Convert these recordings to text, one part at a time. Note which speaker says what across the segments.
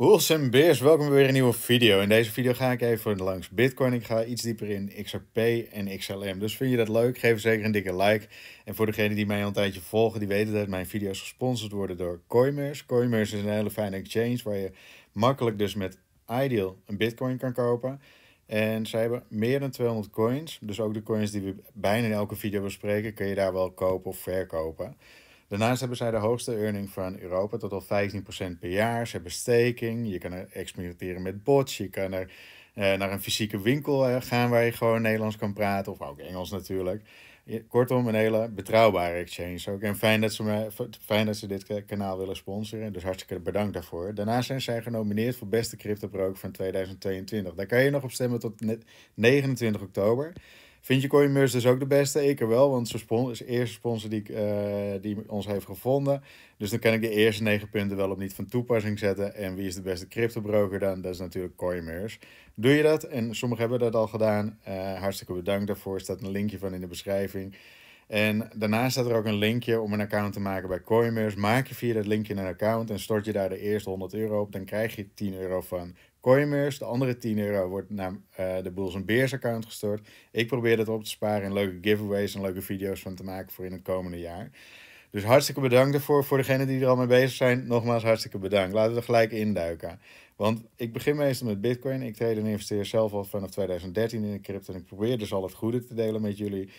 Speaker 1: Wolves en Beers, welkom bij weer een nieuwe video. In deze video ga ik even langs Bitcoin. Ik ga iets dieper in XRP en XLM. Dus vind je dat leuk? Geef zeker een dikke like. En voor degenen die mij al een tijdje volgen, die weten dat mijn video's gesponsord worden door Coinmerce. Coinmerce is een hele fijne exchange waar je makkelijk dus met Ideal een Bitcoin kan kopen. En zij hebben meer dan 200 coins. Dus ook de coins die we bijna in elke video bespreken, kun je daar wel kopen of verkopen. Daarnaast hebben zij de hoogste earning van Europa, tot al 15% per jaar. Ze hebben staking, je kan er experimenteren met bots, je kan er eh, naar een fysieke winkel eh, gaan waar je gewoon Nederlands kan praten, of ook Engels natuurlijk. Kortom, een hele betrouwbare exchange ook. En fijn dat ze, me, fijn dat ze dit kanaal willen sponsoren. Dus hartstikke bedankt daarvoor. Daarnaast zijn zij genomineerd voor beste crypto broker van 2022. Daar kan je nog op stemmen tot 29 oktober. Vind je CoinMurse dus ook de beste? Ik er wel, want ze is de eerste sponsor die, eh, die ons heeft gevonden. Dus dan kan ik de eerste negen punten wel op niet van toepassing zetten. En wie is de beste cryptobroker dan? Dat is natuurlijk CoinMerse. Doe je dat? En sommigen hebben dat al gedaan. Eh, hartstikke bedankt daarvoor. Er staat een linkje van in de beschrijving. En daarnaast staat er ook een linkje om een account te maken bij CoinMerse. Maak je via dat linkje een account en stort je daar de eerste 100 euro op. Dan krijg je 10 euro van Coinmers, de andere 10 euro, wordt naar eh, de Bulls en Beers account gestort. Ik probeer dat op te sparen en leuke giveaways en leuke video's van te maken voor in het komende jaar. Dus hartstikke bedankt ervoor Voor degenen die er al mee bezig zijn, nogmaals hartstikke bedankt. Laten we er gelijk induiken. Want ik begin meestal met Bitcoin. Ik trade en investeer zelf al vanaf 2013 in de crypto. En ik probeer dus al het goede te delen met jullie.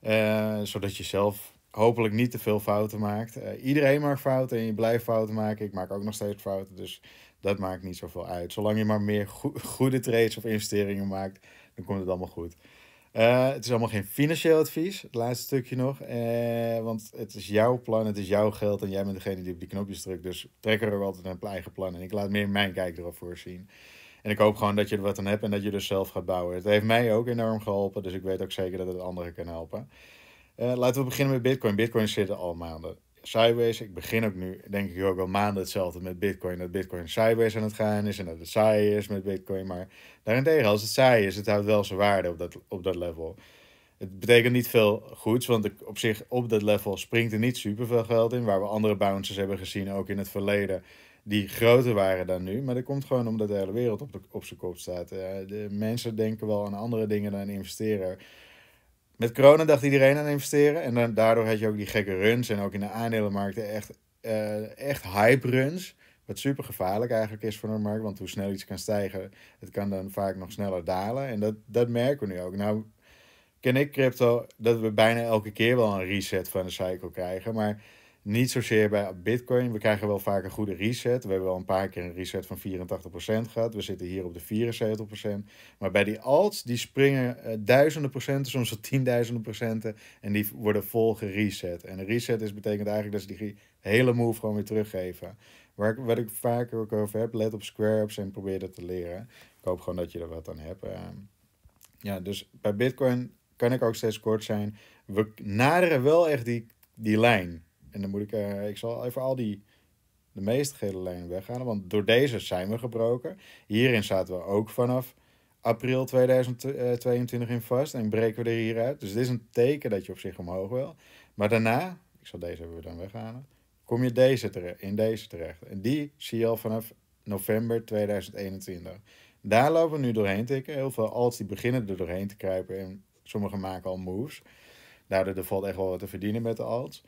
Speaker 1: Eh, zodat je zelf hopelijk niet te veel fouten maakt. Eh, iedereen maakt fouten en je blijft fouten maken. Ik maak ook nog steeds fouten. Dus dat maakt niet zoveel uit. Zolang je maar meer goede trades of investeringen maakt, dan komt het allemaal goed. Eh, het is allemaal geen financieel advies, het laatste stukje nog. Eh, want het is jouw plan, het is jouw geld en jij bent degene die op die knopjes drukt. Dus trek er altijd een eigen plan. En ik laat meer mijn kijk erop voorzien. En ik hoop gewoon dat je er wat aan hebt en dat je dus zelf gaat bouwen. Het heeft mij ook enorm geholpen, dus ik weet ook zeker dat het anderen kan helpen. Eh, laten we beginnen met Bitcoin. Bitcoin zit al maanden sideways. Ik begin ook nu, denk ik ook al maanden hetzelfde met Bitcoin. Dat Bitcoin sideways aan het gaan is en dat het saai is met Bitcoin. Maar daarentegen, als het saai is, het houdt wel zijn waarde op dat, op dat level. Het betekent niet veel goeds, want op zich op dat level springt er niet superveel geld in. Waar we andere bounces hebben gezien, ook in het verleden, die groter waren dan nu. Maar dat komt gewoon omdat de hele wereld op, de, op zijn kop staat. Eh, de mensen denken wel aan andere dingen dan investeren. Met corona dacht iedereen aan investeren. En dan, daardoor had je ook die gekke runs. En ook in de aandelenmarkten echt, eh, echt hype runs. Wat super gevaarlijk eigenlijk is voor de markt. Want hoe snel iets kan stijgen, het kan dan vaak nog sneller dalen. En dat, dat merken we nu ook. Nou ken ik crypto dat we bijna elke keer wel een reset van de cycle krijgen. Maar niet zozeer bij Bitcoin. We krijgen wel vaak een goede reset. We hebben wel een paar keer een reset van 84% gehad. We zitten hier op de 74%. Maar bij die alts, die springen eh, duizenden procenten, soms wel tienduizenden procenten. En die worden vol gereset. En een reset is, betekent eigenlijk dat ze die hele move gewoon weer teruggeven. Waar, wat ik vaker ook over heb, let op squares en probeer dat te leren. Ik hoop gewoon dat je er wat aan hebt. Ehm, ja, dus bij Bitcoin kan ik ook steeds kort zijn. We naderen wel echt die, die lijn en dan moet ik, eh, ik zal even al die, de meeste gele lijnen weghalen, want door deze zijn we gebroken. Hierin zaten we ook vanaf april 2022 eh, in vast en breken we er hieruit. Dus dit is een teken dat je op zich omhoog wil. Maar daarna, ik zal deze even dan weghalen, kom je deze terecht, in deze terecht. En die zie je al vanaf november 2021. Daar lopen we nu doorheen tikken. Heel veel alts die beginnen er doorheen te kruipen en sommigen maken al moves. Daardoor nou, er valt echt wel wat te verdienen met de alts.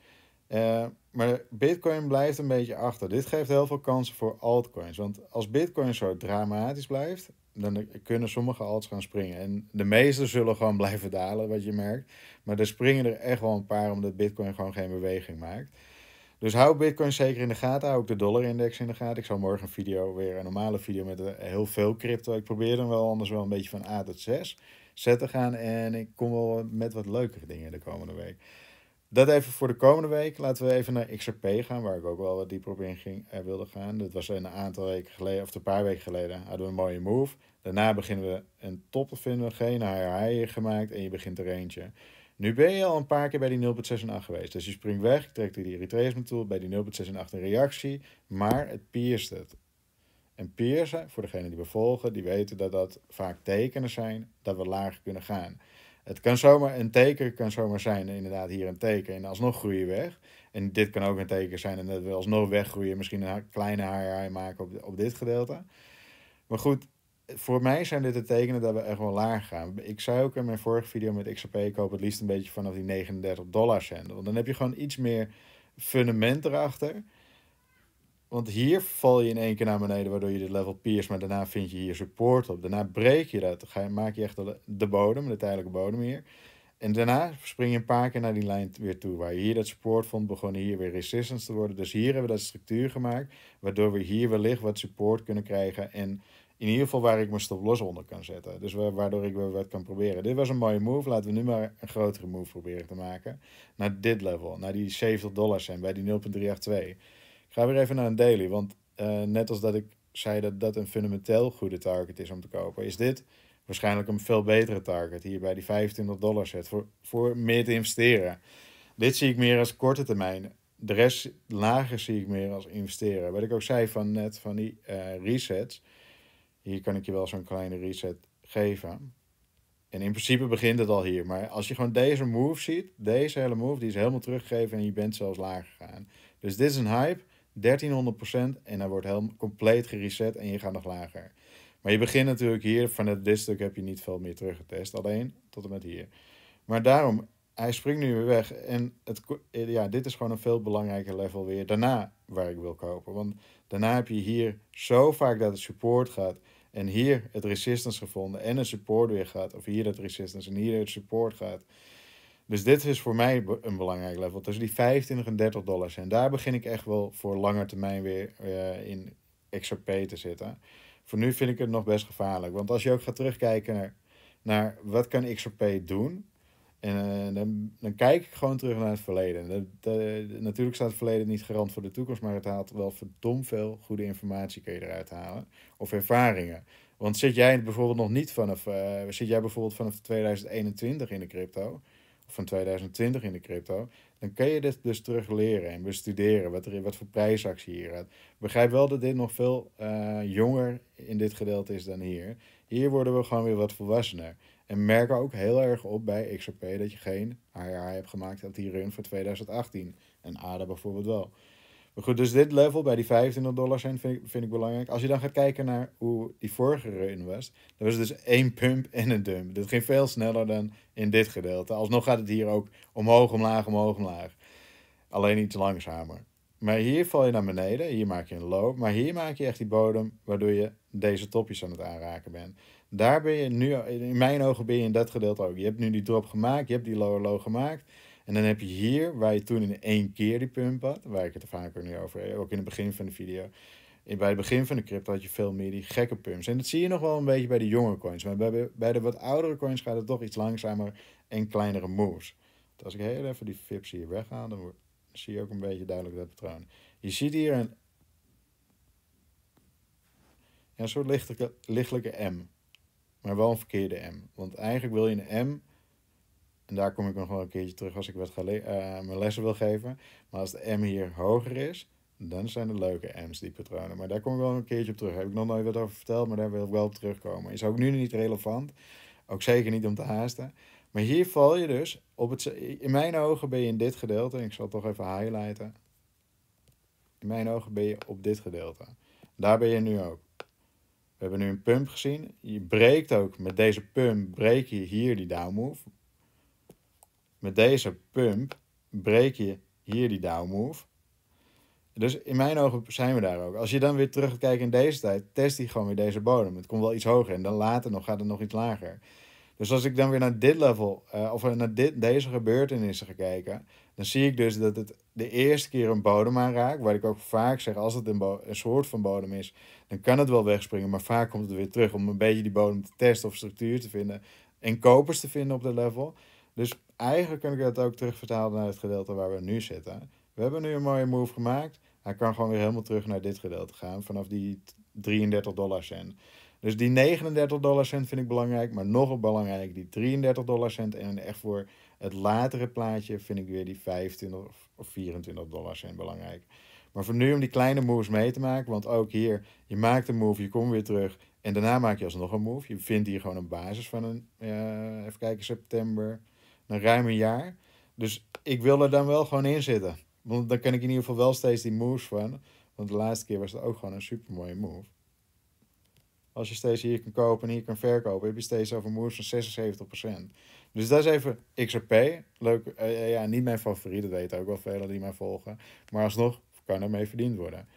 Speaker 1: Eh, maar Bitcoin blijft een beetje achter. Dit geeft heel veel kansen voor altcoins. Want als Bitcoin zo dramatisch blijft, dan kunnen sommige alts gaan springen. En de meeste zullen gewoon blijven dalen, wat je merkt. Maar er springen er echt wel een paar omdat Bitcoin gewoon geen beweging maakt. Dus hou Bitcoin zeker in de gaten. Hou ook de dollar-index in de gaten. Ik zal morgen een video, weer een normale video met eh, heel veel crypto. Ik probeer dan wel anders wel een beetje van A tot 6 zetten gaan. En ik kom wel met wat leukere dingen de komende week. Dat even voor de komende week. Laten we even naar XRP gaan, waar ik ook wel wat dieper op in ging, eh, wilde gaan. Dat was een aantal weken geleden, of een paar weken geleden, hadden we een mooie move. Daarna beginnen we een top te vinden, geen haaien gemaakt en je begint er eentje. Nu ben je al een paar keer bij die 0,68 geweest. Dus je springt weg, trekt die retracement tool, bij die 0,68 een reactie, maar het pierst het. En piercen, voor degenen die we volgen, die weten dat dat vaak tekenen zijn dat we lager kunnen gaan. Het kan zomaar een teken kan zomaar zijn, inderdaad, hier een teken. En alsnog groeien weg. En dit kan ook een teken zijn en dat we alsnog weggroeien. Misschien een kleine haarhaai maken op, op dit gedeelte. Maar goed, voor mij zijn dit de tekenen dat we echt wel laag gaan. Ik zei ook in mijn vorige video met XRP, ik hoop het liefst een beetje vanaf die 39 dollar cent. Want dan heb je gewoon iets meer fundament erachter. Want hier val je in één keer naar beneden, waardoor je dit level pierce. maar daarna vind je hier support op. Daarna breek je dat, maak je echt de bodem, de tijdelijke bodem hier. En daarna spring je een paar keer naar die lijn weer toe. Waar je hier dat support vond, begonnen hier weer resistance te worden. Dus hier hebben we dat structuur gemaakt, waardoor we hier wellicht wat support kunnen krijgen. En in ieder geval waar ik mijn stop los onder kan zetten. Dus waardoor ik weer wat kan proberen. Dit was een mooie move. Laten we nu maar een grotere move proberen te maken. Naar dit level. Naar die 70 dollars zijn bij die 0.382 ga weer even naar een daily. Want eh, net als dat ik zei dat dat een fundamenteel goede target is om te kopen, is dit waarschijnlijk een veel betere target. Hier bij die 25 dollar zet voor, voor meer te investeren. Dit zie ik meer als korte termijn. De rest lager zie ik meer als investeren. Wat ik ook zei van net van die eh, resets. Hier kan ik je wel zo'n kleine reset geven. En in principe begint het al hier. Maar als je gewoon deze move ziet, deze hele move, die is helemaal teruggegeven en je bent zelfs lager gegaan. Dus dit is een hype. 1300% en hij wordt helemaal compleet gereset en je gaat nog lager. Maar je begint natuurlijk hier, vanuit dit stuk heb je niet veel meer teruggetest, alleen tot en met hier. Maar daarom, hij springt nu weer weg en het, eh, ja, dit is gewoon een veel belangrijker level weer daarna waar ik wil kopen. Want daarna heb je hier zo vaak dat het support gaat en hier het resistance gevonden en een support weer gaat. Of hier dat resistance en hier het support gaat. Dus dit is voor mij een belangrijk level. Tussen die 25 en 30 dollars. En daar begin ik echt wel voor lange termijn weer eh, in XRP te zitten. Voor nu vind ik het nog best gevaarlijk. Want als je ook gaat terugkijken naar, wat kan XRP doen. En eh, dan, dan kijk ik gewoon terug naar het verleden. natuurlijk staat het verleden niet garant voor de toekomst. Maar het haalt wel verdomd veel goede informatie kun je eruit halen. Of ervaringen. Want zit jij bijvoorbeeld nog niet vanaf... Eh, zit jij bijvoorbeeld vanaf 2021 in de crypto van 2020 in de crypto, dan kun je dit dus terug leren en bestuderen wat, er, wat voor prijsactie hier gaat. Begrijp wel dat dit nog veel eh, jonger in dit gedeelte is dan hier. Hier worden we gewoon weer wat volwassener. En merken ook heel erg op bij XRP dat je geen ARA hebt gemaakt dat die run voor 2018. En ADA bijvoorbeeld wel. Maar goed, dus dit level bij die 25 dollar vind ik, vind ik belangrijk. Als je dan gaat kijken naar hoe die vorige run was, dan was het dus één pump en een dump. Dit ging veel sneller dan in dit gedeelte. Alsnog gaat het hier ook omhoog, omlaag, omhoog, omlaag. Alleen iets langzamer. Maar hier val je naar beneden, hier maak je een loop, maar hier maak je echt die bodem waardoor je deze topjes aan het aanraken bent. Daar ben je nu, in mijn ogen ben je in dat gedeelte ook. Je hebt nu die drop gemaakt, je hebt die lower low gemaakt. En dan heb je hier, waar je toen in één keer die pump had, waar ik het er vaker nu over heb, ook in het begin van de video. Bij het begin van de crypto had je veel meer die gekke pumps. En dat zie je nog wel een beetje bij de jongere coins. Maar bij, bij de wat oudere coins gaat het toch iets langzamer en kleinere moves. Dus als ik heel even die fips hier weghaal, dan zie je ook een beetje duidelijk dat patroon. Je ziet hier een, een soort lichtelijke, lichtelijke M. Maar wel een verkeerde M. Want eigenlijk wil je een M en daar kom ik nog wel een keertje terug als ik wat ga eh, mijn lessen wil geven. Maar als de M hier hoger is, dan zijn het leuke M's, die patronen. Maar daar kom ik wel een keertje op terug. heb ik nog nooit wat over verteld, maar daar wil ik wel op terugkomen. Is ook nu niet relevant. Ook zeker niet om te haasten. Maar hier val je dus op het. In mijn ogen ben je in dit gedeelte. En ik zal het toch even highlighten. In mijn ogen ben je op dit gedeelte. Daar ben je nu ook. We hebben nu een pump gezien. Je breekt ook met deze pump. Breek je hier die down move. Met deze pump breek je hier die down move. Dus in mijn ogen zijn we daar ook. Als je dan weer terugkijkt in deze tijd, test hij gewoon weer deze bodem. Het komt wel iets hoger en dan later nog gaat het nog iets lager. Dus als ik dan weer naar dit level, eh, of eh, naar dit, deze gebeurtenissen ga kijken, dan zie ik dus dat het de eerste keer een bodem aanraakt. Waar ik ook vaak zeg, als het een, soort van bodem is, dan kan het wel wegspringen. Maar vaak komt het weer terug om een beetje die bodem te testen of structuur te vinden. En kopers te vinden op dat level. Dus eigenlijk kan ik dat ook terugvertalen naar het gedeelte waar we nu zitten. We hebben nu een mooie move gemaakt. Hij kan gewoon weer helemaal terug naar dit gedeelte gaan. Vanaf die 33 dollar cent. Dus die 39 dollar cent vind ik belangrijk. Maar nog belangrijk, die 33 dollar cent. En echt voor het latere plaatje vind ik weer die 25 of 24 dollar cent belangrijk. Maar voor nu om die kleine moves mee te maken. Want ook hier, je maakt een move, je komt weer terug. En daarna maak je alsnog een move. Je vindt hier gewoon een basis van een, even kijken, september een ruim een jaar. Dus ik wil er dan wel gewoon in zitten. Want dan kan ik in ieder geval wel steeds die moves van. Want de laatste keer was het ook gewoon een super mooie move. Als je steeds hier kan kopen en hier kan verkopen, heb je steeds over moves van 76%. Dus dat is even XRP. Leuk, eh, eh, ja, niet mijn favoriet, dat weten ook wel velen die mij volgen. Maar alsnog kan er mee verdiend worden.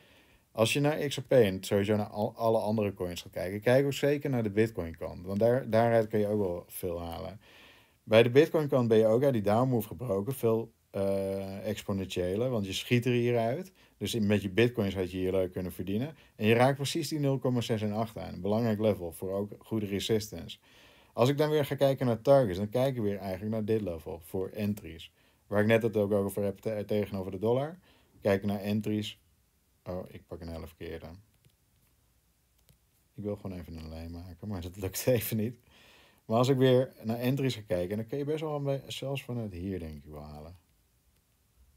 Speaker 1: Als je naar XRP en sowieso naar al, alle andere coins gaat kijken, kijk ook zeker naar de Bitcoin kant. Want daar, daaruit kun je ook wel veel halen. Bij de Bitcoin kant ben je ook uit die move gebroken, veel uh, exponentiëler, want je schiet er hieruit Dus met je bitcoins had je hier leuk kunnen verdienen. En je raakt precies die 0,68 en aan. Een belangrijk level voor ook goede resistance. Als ik dan weer ga kijken naar targets, dan kijken we weer eigenlijk naar dit level voor entries. Waar ik net het ook over heb tegenover de dollar. Kijk naar entries. Oh, ik pak een hele verkeerde. Ik wil gewoon even een lijn maken, maar dat lukt even niet. Maar als ik weer naar entries ga kijken, dan kun je best wel zelfs vanuit hier denk ik wel halen.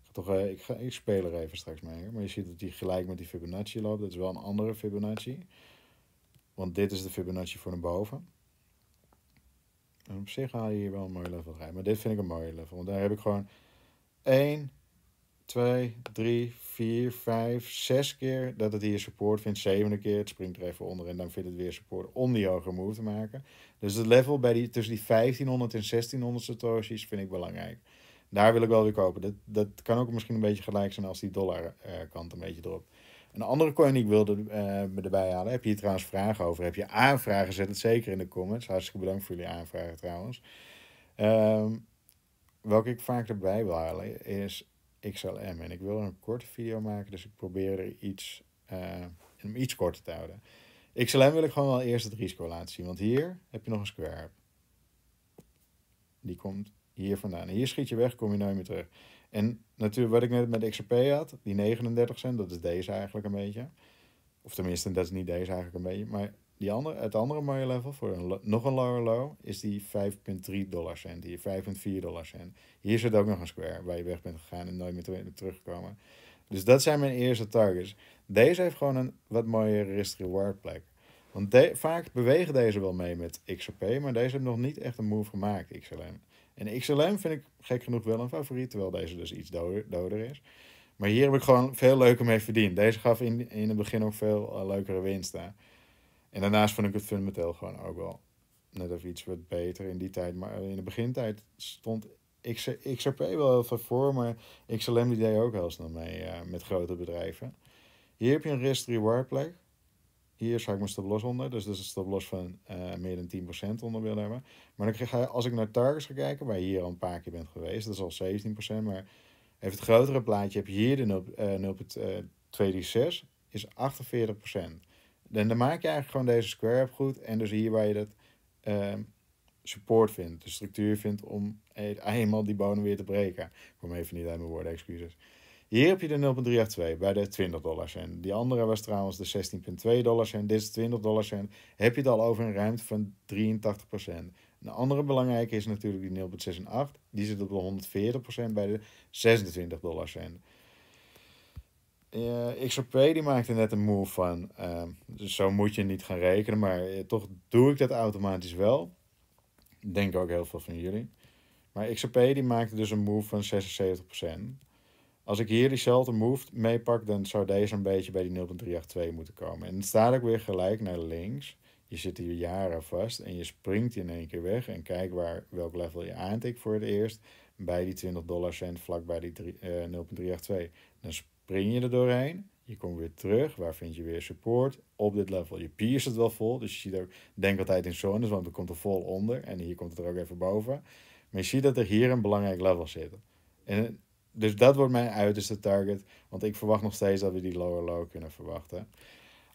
Speaker 1: Ik toch, eh, ik, ga, ik speel er even straks mee. Maar je ziet dat die gelijk met die Fibonacci loopt. Dat is wel een andere Fibonacci. Want dit is de Fibonacci voor naar boven. En op zich haal je hier wel een mooie level rijden. Maar dit vind ik een mooie level. Want daar heb ik gewoon 1, 2, 3, vier, vijf, zes keer dat het hier support vindt. Zevende keer, het springt er even onder en dan vindt het weer support om die hogere move te maken. Dus het level bij die, tussen die 1500 en 1600 satoshis vind ik belangrijk. Daar wil ik wel weer kopen. Dat, dat kan ook misschien een beetje gelijk zijn als die dollar eh, kant een beetje erop. Een andere coin die ik wilde uh, erbij halen. Heb je hier trouwens vragen over? Heb je aanvragen? Zet het zeker in de comments. Hartstikke bedankt voor jullie aanvragen trouwens. Um, welke ik vaak erbij wil halen is XLM. En ik wil een korte video maken, dus ik probeer er iets, eh, hem iets korter te houden. XLM wil ik gewoon wel eerst het risico laten zien, want hier heb je nog een square. Die komt hier vandaan. En hier schiet je weg, kom je nooit meer terug. En natuurlijk wat ik net met XRP had, die 39 cent, dat is deze eigenlijk een beetje. Of tenminste, dat is niet deze eigenlijk een beetje, maar die andere, het andere mooie level voor een, nog een lower low is die 5,3 dollar cent, die 5,4 dollar cent. Hier zit ook nog een square waar je weg bent gegaan en nooit meer teruggekomen. Dus dat zijn mijn eerste targets. Deze heeft gewoon een wat mooiere risk-reward plek. Want vaak bewegen deze wel mee met XRP, maar deze heeft nog niet echt een move gemaakt, XLM. En XLM vind ik gek genoeg wel een favoriet, terwijl deze dus iets doder, is. Maar hier heb ik gewoon veel leuker mee verdiend. Deze gaf in, in het begin ook veel eh, leukere winsten. En daarnaast vond ik het fundamenteel gewoon ook wel net even iets wat beter in die tijd. Maar in de begintijd stond XRP wel heel veel voor, maar XLM die deed ook heel snel mee eh, met grote bedrijven. Hier heb je een risk-reward plek. Hier zou ik mijn stop los onder, dus dat is een stop van eh, meer dan 10% onder willen hebben. Maar als ik naar targets ga kijken, waar je hier al een paar keer bent geweest, dat is al 17%, maar even het grotere plaatje heb je hier de 0,236, eh, is 48% dan maak je eigenlijk gewoon deze square up goed. En dus hier waar je dat ehm, support vindt, de structuur vindt om eenmaal die bonen weer te breken. Ik kom even niet uit mijn woorden, excuses. Hier heb je de 0,382 bij de 20 dollar cent. Die andere was trouwens de 16,2 dollar cent. Dit is 20 dollar cent. Heb je het al over een ruimte van 83 procent. Een andere belangrijke is natuurlijk die 0,68. Die zit op de 140 procent bij de 26 dollar cent uh, XRP die maakt net een move van. Ehm, dus zo moet je niet gaan rekenen, maar eh, toch doe ik dat automatisch wel. Denk ook heel veel van jullie. Maar XRP die maakte dus een move van 76%. Als ik hier diezelfde move meepak, dan zou deze een beetje bij die 0.382 moeten komen. En het staat ook weer gelijk naar links. Je zit hier jaren vast en je springt in één keer weg. En kijk waar, welk level je aantikt voor het eerst. Bij die 20 dollar cent vlak bij die 0.382. Eh, dan spring je er doorheen. Je komt weer terug. Waar vind je weer support? Op dit level. Je pier het wel vol. Dus je ziet ook, denk altijd in zones, want er komt er vol onder. En hier komt het er ook even boven. Maar je ziet dat er hier een belangrijk level zit. En eh, dus dat wordt mijn uiterste target. Want ik verwacht nog steeds dat we die lower low kunnen verwachten.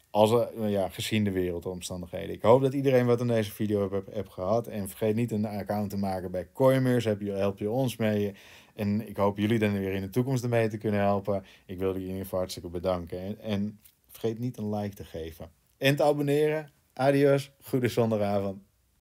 Speaker 1: Als nou ja, gezien de wereldomstandigheden. Ik hoop dat iedereen wat in deze video hebt gehad. En vergeet niet een account te maken bij Coimers, help je ons mee en ik hoop jullie dan weer in de toekomst ermee te kunnen helpen. Ik wil jullie in hartstikke bedanken. En, en vergeet niet een like te geven. En te abonneren. Adios. Goede zondagavond.